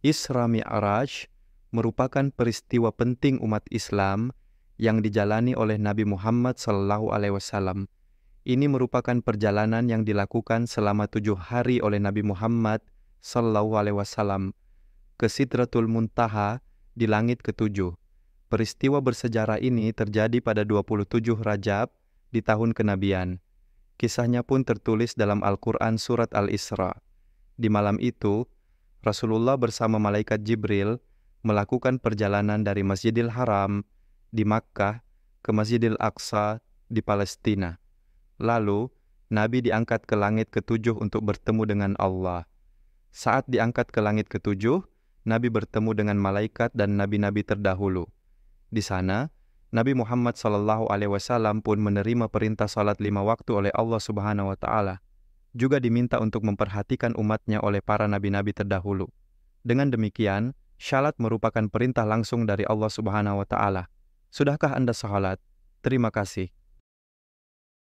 Isra Mi'raj merupakan peristiwa penting umat Islam yang dijalani oleh Nabi Muhammad Sallallahu Alaihi Wasallam. Ini merupakan perjalanan yang dilakukan selama tujuh hari oleh Nabi Muhammad Sallallahu Alaihi Wasallam ke Sidratul Muntaha di langit ketujuh. Peristiwa bersejarah ini terjadi pada 27 Rajab di tahun kenabian. Kisahnya pun tertulis dalam Al-Quran Surat Al-Isra. Di malam itu, Rasulullah bersama malaikat Jibril melakukan perjalanan dari Masjidil Haram di Makkah ke Masjidil Aqsa di Palestina. Lalu, Nabi diangkat ke langit ketujuh untuk bertemu dengan Allah. Saat diangkat ke langit ketujuh, Nabi bertemu dengan malaikat dan nabi-nabi terdahulu. Di sana, Nabi Muhammad SAW pun menerima perintah salat lima waktu oleh Allah Subhanahu wa Ta'ala juga diminta untuk memperhatikan umatnya oleh para nabi-nabi terdahulu. Dengan demikian, syalat merupakan perintah langsung dari Allah Subhanahu wa taala. Sudahkah Anda salat? Terima kasih.